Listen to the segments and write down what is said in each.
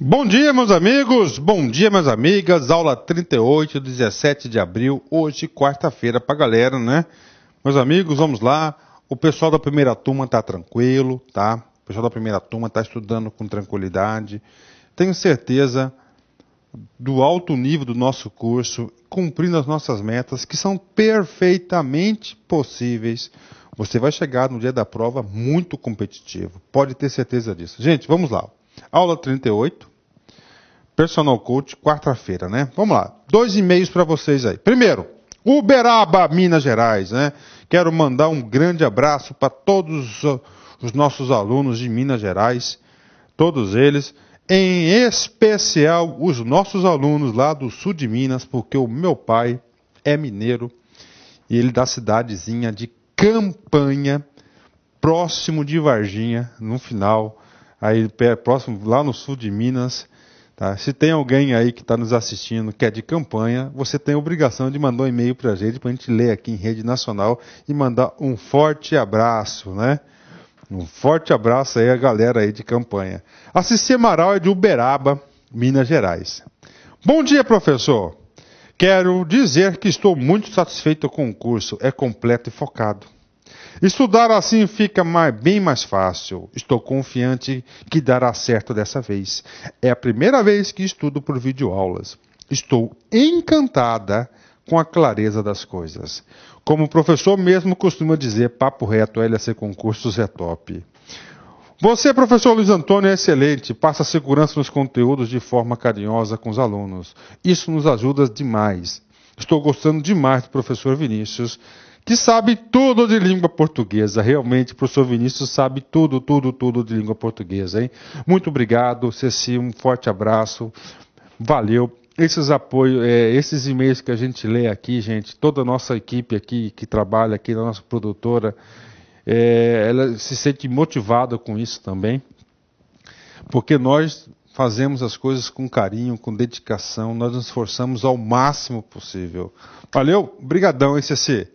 Bom dia, meus amigos, bom dia, minhas amigas. Aula 38, 17 de abril, hoje, quarta-feira, pra galera, né? Meus amigos, vamos lá. O pessoal da primeira turma tá tranquilo, tá? O pessoal da primeira turma tá estudando com tranquilidade. Tenho certeza do alto nível do nosso curso, cumprindo as nossas metas, que são perfeitamente possíveis, você vai chegar no dia da prova muito competitivo. Pode ter certeza disso. Gente, vamos lá. Aula 38. Personal Coach, quarta-feira, né? Vamos lá. Dois e-mails para vocês aí. Primeiro, Uberaba, Minas Gerais, né? Quero mandar um grande abraço para todos os nossos alunos de Minas Gerais, todos eles em especial os nossos alunos lá do sul de Minas, porque o meu pai é mineiro e ele da cidadezinha de Campanha, próximo de Varginha, no final, aí próximo lá no sul de Minas. Tá? Se tem alguém aí que está nos assistindo que é de campanha, você tem a obrigação de mandar um e-mail para a gente, para a gente ler aqui em rede nacional e mandar um forte abraço, né? Um forte abraço aí a galera aí de campanha. A Cici Amaral é de Uberaba, Minas Gerais. Bom dia, professor. Quero dizer que estou muito satisfeito com o curso, é completo e focado. Estudar assim fica mais, bem mais fácil. Estou confiante que dará certo dessa vez. É a primeira vez que estudo por videoaulas. Estou encantada com a clareza das coisas. Como o professor mesmo costuma dizer, papo reto, LAC Concursos é top. Você, professor Luiz Antônio, é excelente, passa segurança nos conteúdos de forma carinhosa com os alunos. Isso nos ajuda demais. Estou gostando demais do professor Vinícius, que sabe tudo de língua portuguesa. Realmente, o professor Vinícius sabe tudo, tudo, tudo de língua portuguesa, hein? Muito obrigado, Ceci, um forte abraço. Valeu, esses apoios, é, esses e-mails que a gente lê aqui, gente, toda a nossa equipe aqui que trabalha aqui na nossa produtora, é, ela se sente motivada com isso também, porque nós fazemos as coisas com carinho, com dedicação, nós nos esforçamos ao máximo possível. Valeu? Obrigadão, hein, CC?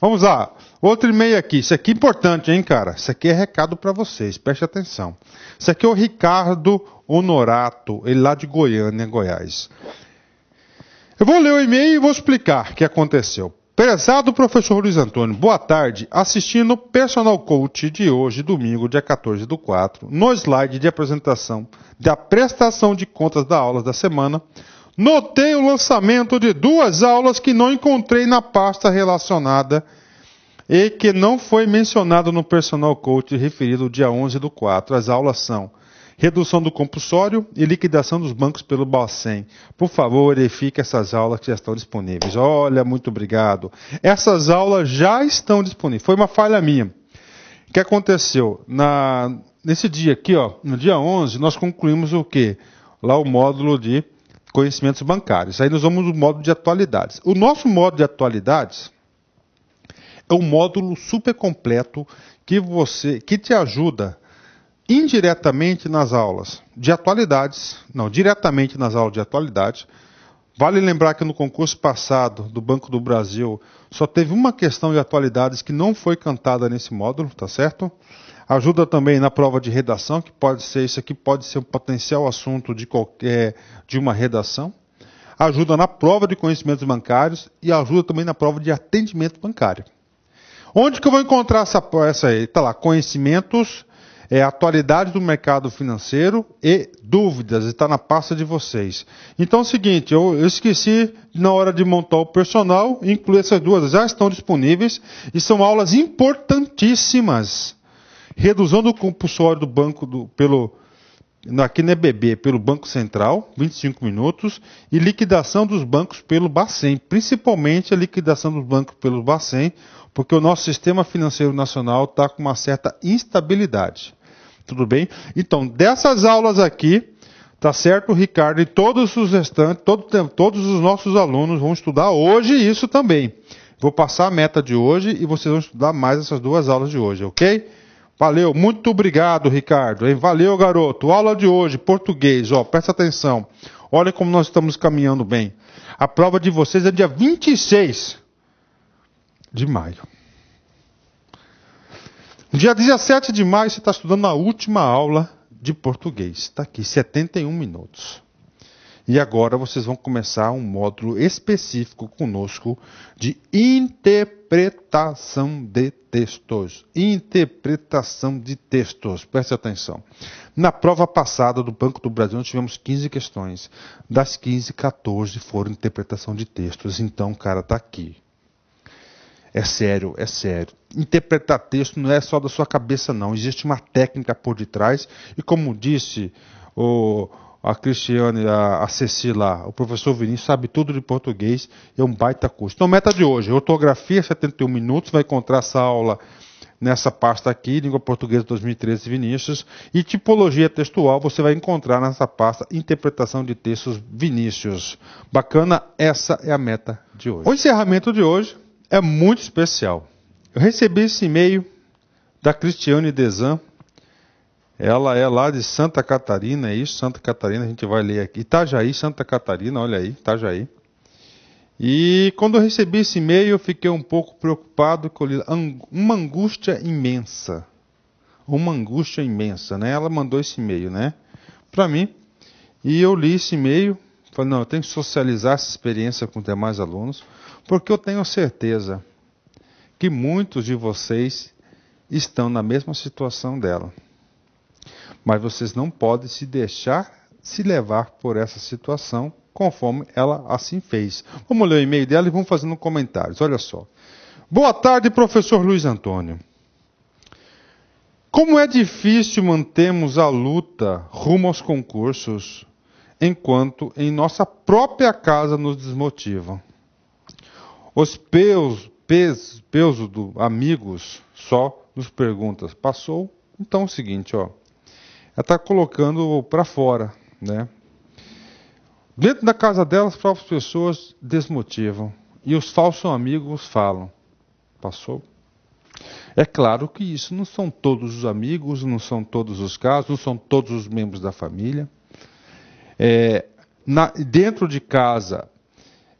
Vamos lá, outro e-mail aqui. Isso aqui é importante, hein, cara? Isso aqui é recado para vocês, preste atenção. Isso aqui é o Ricardo Honorato, ele lá de Goiânia, Goiás. Eu vou ler o e-mail e vou explicar o que aconteceu. Prezado professor Luiz Antônio, boa tarde. Assistindo o Personal Coach de hoje, domingo, dia 14 do 4, no slide de apresentação da prestação de contas da aula da semana, notei o lançamento de duas aulas que não encontrei na pasta relacionada e que não foi mencionado no Personal Coach referido dia 11 do 4. As aulas são redução do compulsório e liquidação dos bancos pelo Bacen. Por favor, verifique essas aulas que já estão disponíveis. Olha, muito obrigado. Essas aulas já estão disponíveis. Foi uma falha minha. O que aconteceu? Na, nesse dia aqui, ó, no dia 11, nós concluímos o quê? Lá o módulo de conhecimentos bancários. Aí nós vamos no módulo de atualidades. O nosso módulo de atualidades é um módulo super completo que você que te ajuda indiretamente nas aulas de atualidades, não, diretamente nas aulas de atualidades. Vale lembrar que no concurso passado do Banco do Brasil só teve uma questão de atualidades que não foi cantada nesse módulo, tá certo? Ajuda também na prova de redação, que pode ser isso aqui pode ser um potencial assunto de qualquer de uma redação. Ajuda na prova de conhecimentos bancários e ajuda também na prova de atendimento bancário. Onde que eu vou encontrar essa essa aí? Tá lá, conhecimentos é atualidade do mercado financeiro e dúvidas, está na pasta de vocês. Então é o seguinte, eu, esqueci na hora de montar o personal, incluir essas duas, já estão disponíveis e são aulas importantíssimas. Redução do compulsório do banco do, pelo aqui no EBB pelo Banco Central, 25 minutos, e liquidação dos bancos pelo Bacen, principalmente a liquidação dos bancos pelo Bacen, porque o nosso sistema financeiro nacional está com uma certa instabilidade. Tudo bem? Então, dessas aulas aqui, tá certo, Ricardo, e todos os restantes, todo, todos os nossos alunos vão estudar hoje isso também. Vou passar a meta de hoje e vocês vão estudar mais essas duas aulas de hoje, ok? Valeu, muito obrigado, Ricardo. Hein? Valeu, garoto. Aula de hoje, português, ó, presta atenção. Olha como nós estamos caminhando bem. A prova de vocês é dia 26 de maio. No dia 17 de maio, você está estudando a última aula de português. Está aqui, 71 minutos. E agora vocês vão começar um módulo específico conosco de interpretação de textos. Interpretação de textos. Preste atenção. Na prova passada do Banco do Brasil, nós tivemos 15 questões. Das 15, 14 foram interpretação de textos. Então, cara, está aqui. É sério, é sério. Interpretar texto não é só da sua cabeça, não. Existe uma técnica por detrás. E como disse o, a Cristiane, a, a lá, o professor Vinícius sabe tudo de português, é um baita curso. Então, meta de hoje, ortografia, 71 minutos, vai encontrar essa aula nessa pasta aqui, língua portuguesa 2013 Vinícius, e tipologia textual você vai encontrar nessa pasta interpretação de textos Vinícius. Bacana, essa é a meta de hoje. O encerramento de hoje é muito especial. Eu recebi esse e-mail da Cristiane Desan. Ela é lá de Santa Catarina, é isso? Santa Catarina, a gente vai ler aqui. Itajaí, Santa Catarina, olha aí, Itajaí. E quando eu recebi esse e-mail, eu fiquei um pouco preocupado, com uma angústia imensa. Uma angústia imensa, né? Ela mandou esse e-mail, né? Para mim. E eu li esse e-mail, falei, não, eu tenho que socializar essa experiência com os demais alunos. Porque eu tenho certeza que muitos de vocês estão na mesma situação dela. Mas vocês não podem se deixar se levar por essa situação conforme ela assim fez. Vamos ler o e-mail dela e vamos fazendo comentários. Olha só. Boa tarde, professor Luiz Antônio. Como é difícil mantermos a luta rumo aos concursos enquanto em nossa própria casa nos desmotivam. Os peus, pes, peus do amigos só nos pergunta, passou? Então é o seguinte, ó, ela está colocando para fora, né? Dentro da casa dela, as próprias pessoas desmotivam e os falsos amigos falam. Passou? É claro que isso não são todos os amigos, não são todos os casos, não são todos os membros da família. É, na, dentro de casa,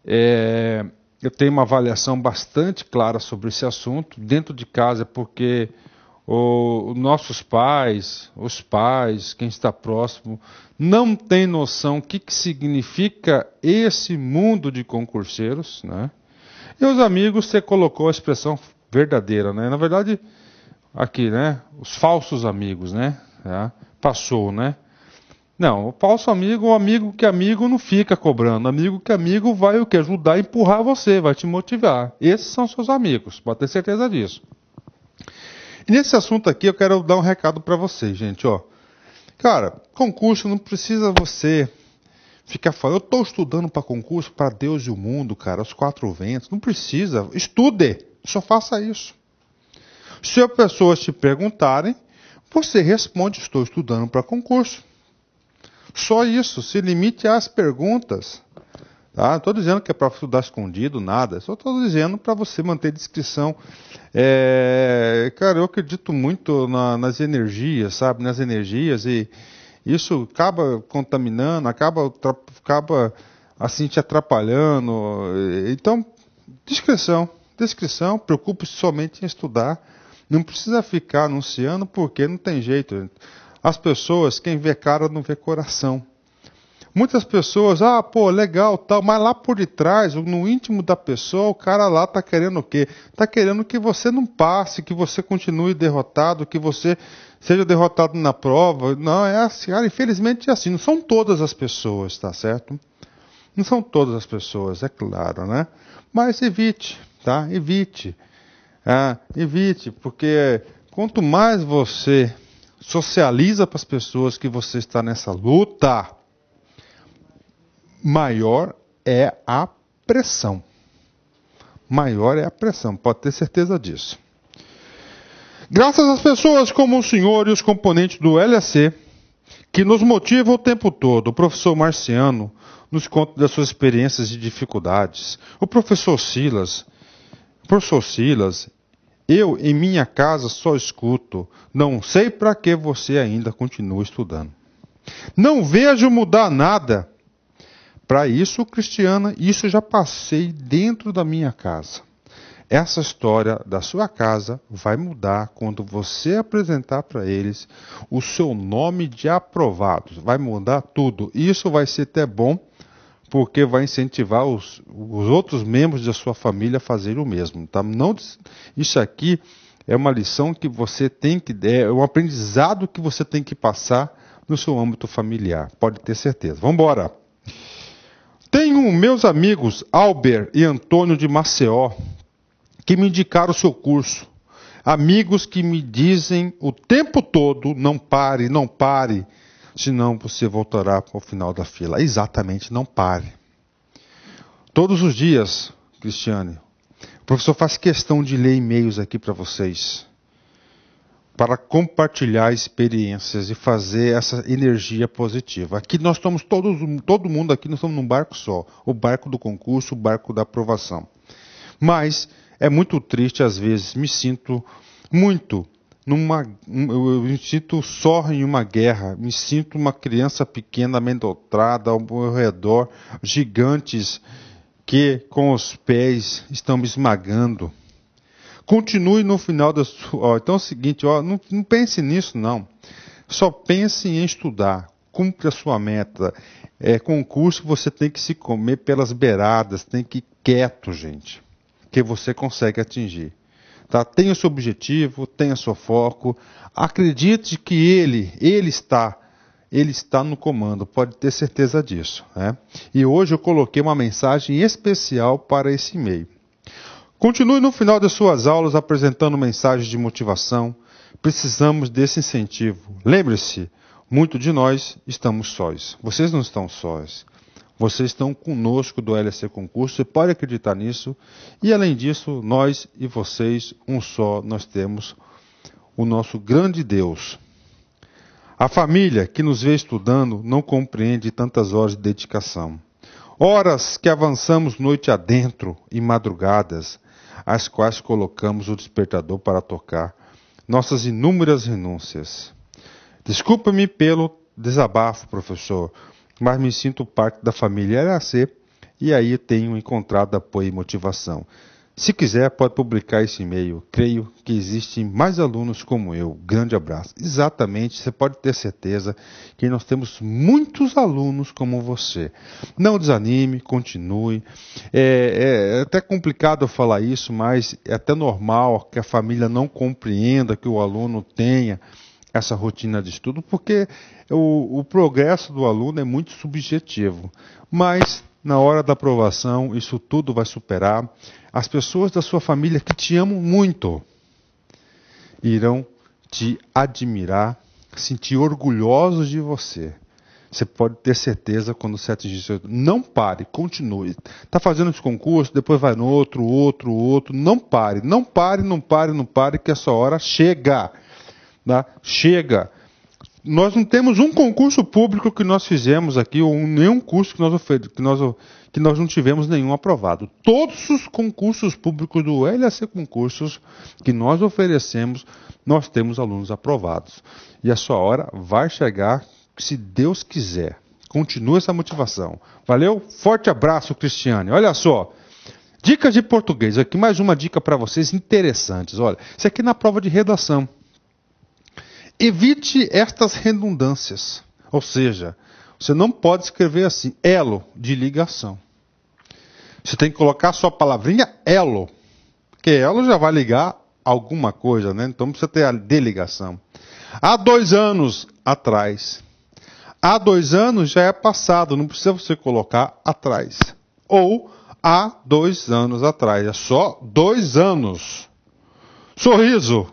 é, eu tenho uma avaliação bastante clara sobre esse assunto dentro de casa, é porque os nossos pais, os pais, quem está próximo, não tem noção o que, que significa esse mundo de concurseiros, né? E os amigos, você colocou a expressão verdadeira, né? Na verdade, aqui, né? Os falsos amigos, né? Tá? Passou, né? Não, o falso amigo, o amigo que é amigo não fica cobrando. Amigo que é amigo vai o que ajudar a empurrar você, vai te motivar. Esses são seus amigos, pode ter certeza disso. E nesse assunto aqui eu quero dar um recado para vocês, gente, ó. Cara, concurso não precisa você ficar falando, eu estou estudando para concurso, para Deus e o mundo, cara, os quatro ventos. Não precisa, estude, só faça isso. Se as pessoas te perguntarem, você responde, estou estudando para concurso. Só isso, se limite às perguntas. Tá? Não estou dizendo que é para estudar escondido, nada. Só estou dizendo para você manter descrição. É... Cara, eu acredito muito na, nas energias, sabe? Nas energias e isso acaba contaminando, acaba, acaba assim te atrapalhando. Então, descrição. Descrição, preocupe-se somente em estudar. Não precisa ficar anunciando porque não tem jeito. As pessoas, quem vê cara não vê coração. Muitas pessoas, ah, pô, legal, tal, mas lá por detrás, no íntimo da pessoa, o cara lá tá querendo o quê? Tá querendo que você não passe, que você continue derrotado, que você seja derrotado na prova. Não, é assim, ah, infelizmente é assim. Não são todas as pessoas, tá certo? Não são todas as pessoas, é claro, né? Mas evite, tá? Evite. Ah, evite, porque quanto mais você socializa para as pessoas que você está nessa luta, maior é a pressão. Maior é a pressão, pode ter certeza disso. Graças às pessoas como o senhor e os componentes do LSC, que nos motivam o tempo todo, o professor Marciano nos conta das suas experiências e dificuldades, o professor Silas, o professor Silas eu, em minha casa, só escuto. Não sei para que você ainda continua estudando. Não vejo mudar nada. Para isso, Cristiana, isso já passei dentro da minha casa. Essa história da sua casa vai mudar quando você apresentar para eles o seu nome de aprovado. Vai mudar tudo. Isso vai ser até bom porque vai incentivar os, os outros membros da sua família a fazerem o mesmo. Tá? Não, isso aqui é uma lição que você tem que. É, é um aprendizado que você tem que passar no seu âmbito familiar. Pode ter certeza. Vamos embora. Tenho meus amigos Albert e Antônio de Maceió que me indicaram o seu curso. Amigos que me dizem o tempo todo: não pare, não pare senão você voltará ao final da fila. Exatamente, não pare. Todos os dias, Cristiane, o professor faz questão de ler e-mails aqui para vocês, para compartilhar experiências e fazer essa energia positiva. Aqui nós estamos todos, todo mundo aqui nós estamos num barco só, o barco do concurso, o barco da aprovação. Mas é muito triste às vezes, me sinto muito numa, eu me sinto só em uma guerra, me sinto uma criança pequena, amedrontada, ao meu redor, gigantes que com os pés estão me esmagando. Continue no final da sua. então é o seguinte, ó, não, não pense nisso, não. Só pense em estudar. Cumpre a sua meta. É concurso você tem que se comer pelas beiradas, tem que ir quieto, gente. Que você consegue atingir. Tá? o seu objetivo, tenha seu foco. Acredite que ele, ele está, ele está no comando. Pode ter certeza disso. Né? E hoje eu coloquei uma mensagem especial para esse e-mail. Continue no final das suas aulas apresentando mensagens de motivação. Precisamos desse incentivo. Lembre-se, muito de nós estamos sós. Vocês não estão sós. Vocês estão conosco do LC Concurso, você pode acreditar nisso. E além disso, nós e vocês, um só, nós temos o nosso grande Deus. A família que nos vê estudando não compreende tantas horas de dedicação. Horas que avançamos noite adentro e madrugadas, às quais colocamos o despertador para tocar, nossas inúmeras renúncias. desculpe me pelo desabafo, professor, mas me sinto parte da família LAC e aí tenho encontrado apoio e motivação. Se quiser, pode publicar esse e-mail. Creio que existem mais alunos como eu. Grande abraço. Exatamente, você pode ter certeza que nós temos muitos alunos como você. Não desanime, continue. É, é, é até complicado falar isso, mas é até normal que a família não compreenda que o aluno tenha essa rotina de estudo, porque o, o progresso do aluno é muito subjetivo. Mas na hora da aprovação, isso tudo vai superar. As pessoas da sua família que te amam muito irão te admirar, sentir orgulhosos de você. Você pode ter certeza quando você atingir seu. Não pare, continue. Está fazendo esse concurso, depois vai no outro, outro, outro. Não pare, não pare, não pare, não pare, que essa hora chega. Tá? Chega. Nós não temos um concurso público que nós fizemos aqui, ou nenhum curso que nós, que nós, que nós não tivemos nenhum aprovado. Todos os concursos públicos do LAC Concursos que nós oferecemos, nós temos alunos aprovados. E a sua hora vai chegar, se Deus quiser. Continua essa motivação. Valeu? Forte abraço, Cristiane. Olha só. Dicas de português. Aqui mais uma dica para vocês interessantes. Olha, isso aqui é na prova de redação. Evite estas redundâncias. Ou seja, você não pode escrever assim, elo de ligação. Você tem que colocar a sua palavrinha elo, porque elo já vai ligar alguma coisa, né? Então precisa ter a deligação. Há dois anos atrás. Há dois anos já é passado, não precisa você colocar atrás. Ou há dois anos atrás. É só dois anos. Sorriso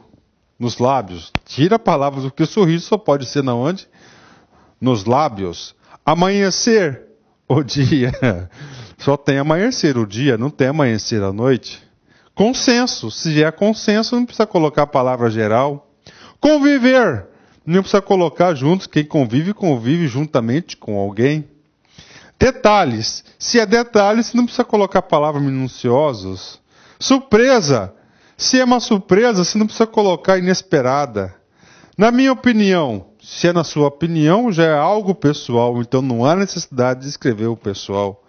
nos lábios. Tira a palavra, porque o sorriso só pode ser na onde? Nos lábios. Amanhecer o dia. Só tem amanhecer o dia, não tem amanhecer a noite. Consenso. Se é consenso, não precisa colocar a palavra geral. Conviver. Não precisa colocar juntos. Quem convive, convive juntamente com alguém. Detalhes. Se é detalhes, não precisa colocar palavras minuciosos. Surpresa. Se é uma surpresa, você não precisa colocar inesperada. Na minha opinião, se é na sua opinião, já é algo pessoal, então não há necessidade de escrever o pessoal.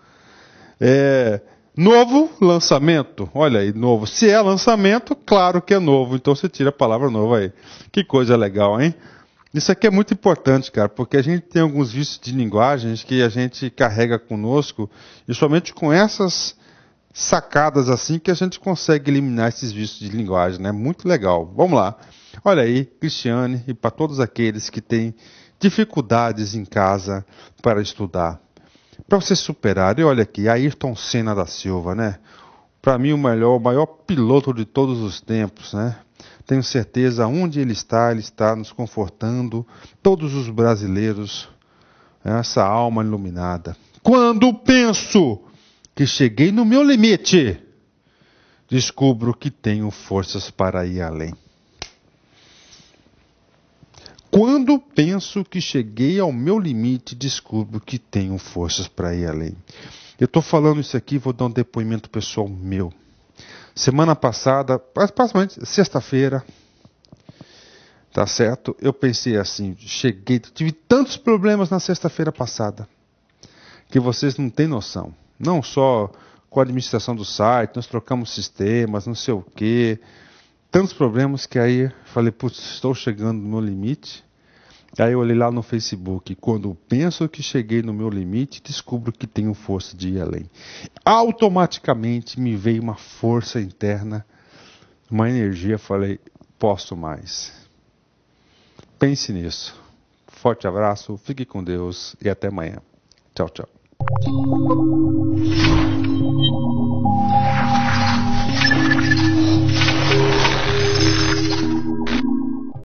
É, novo lançamento, olha aí, novo. Se é lançamento, claro que é novo, então você tira a palavra novo aí. Que coisa legal, hein? Isso aqui é muito importante, cara, porque a gente tem alguns vícios de linguagens que a gente carrega conosco e somente com essas sacadas assim que a gente consegue eliminar esses vícios de linguagem, né? Muito legal. Vamos lá. Olha aí, Cristiane, e para todos aqueles que têm dificuldades em casa para estudar. Para você superar, e olha aqui, Ayrton Senna da Silva, né? Para mim, o melhor, o maior piloto de todos os tempos, né? Tenho certeza, onde ele está, ele está nos confortando, todos os brasileiros, né? essa alma iluminada. Quando penso que cheguei no meu limite, descubro que tenho forças para ir além. Quando penso que cheguei ao meu limite, descubro que tenho forças para ir além. Eu estou falando isso aqui, vou dar um depoimento pessoal meu. Semana passada, praticamente sexta-feira, tá certo? Eu pensei assim, cheguei, tive tantos problemas na sexta-feira passada que vocês não têm noção. Não só com a administração do site, nós trocamos sistemas, não sei o quê. Tantos problemas que aí falei, putz, estou chegando no meu limite. Aí eu olhei lá no Facebook, quando penso que cheguei no meu limite, descubro que tenho força de ir além. Automaticamente me veio uma força interna, uma energia, falei, posso mais. Pense nisso. Forte abraço, fique com Deus e até amanhã. Tchau, tchau. Thank you.